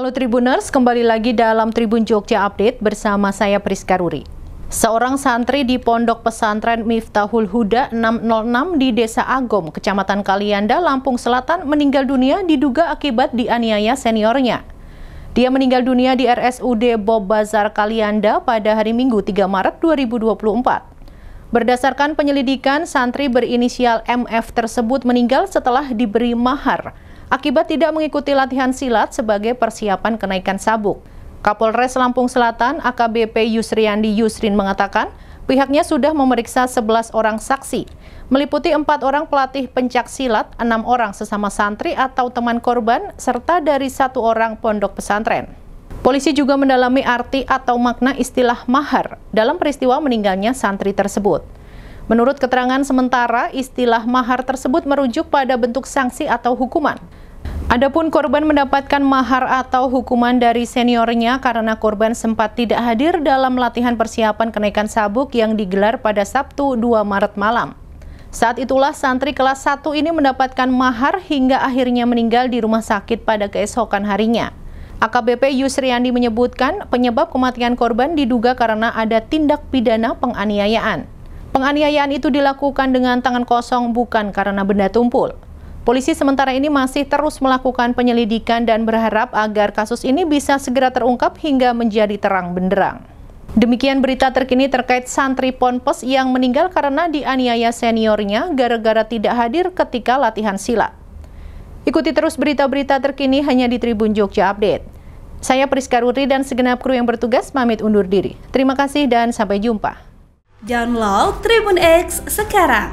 Halo Tribuners, kembali lagi dalam Tribun Jogja Update bersama saya Priska Ruri. Seorang santri di Pondok Pesantren Miftahul Huda 606 di Desa Agom, Kecamatan Kalianda, Lampung Selatan meninggal dunia diduga akibat dianiaya seniornya. Dia meninggal dunia di RSUD Bob Bazar Kalianda pada hari Minggu 3 Maret 2024. Berdasarkan penyelidikan, santri berinisial MF tersebut meninggal setelah diberi mahar akibat tidak mengikuti latihan silat sebagai persiapan kenaikan sabuk. Kapolres Lampung Selatan AKBP Yusriandi Yusrin mengatakan, pihaknya sudah memeriksa 11 orang saksi, meliputi empat orang pelatih pencak silat, enam orang sesama santri atau teman korban, serta dari satu orang pondok pesantren. Polisi juga mendalami arti atau makna istilah mahar dalam peristiwa meninggalnya santri tersebut. Menurut keterangan sementara, istilah mahar tersebut merujuk pada bentuk sanksi atau hukuman. Adapun korban mendapatkan mahar atau hukuman dari seniornya karena korban sempat tidak hadir dalam latihan persiapan kenaikan sabuk yang digelar pada Sabtu 2 Maret malam. Saat itulah santri kelas 1 ini mendapatkan mahar hingga akhirnya meninggal di rumah sakit pada keesokan harinya. AKBP Yusriandi menyebutkan penyebab kematian korban diduga karena ada tindak pidana penganiayaan. Penganiayaan itu dilakukan dengan tangan kosong bukan karena benda tumpul. Polisi sementara ini masih terus melakukan penyelidikan dan berharap agar kasus ini bisa segera terungkap hingga menjadi terang benderang. Demikian berita terkini terkait santri Ponpes yang meninggal karena dianiaya seniornya gara-gara tidak hadir ketika latihan silat. Ikuti terus berita-berita terkini hanya di Tribun Jogja Update. Saya Priska Ruri dan segenap kru yang bertugas pamit undur diri. Terima kasih dan sampai jumpa. Download Tribun X sekarang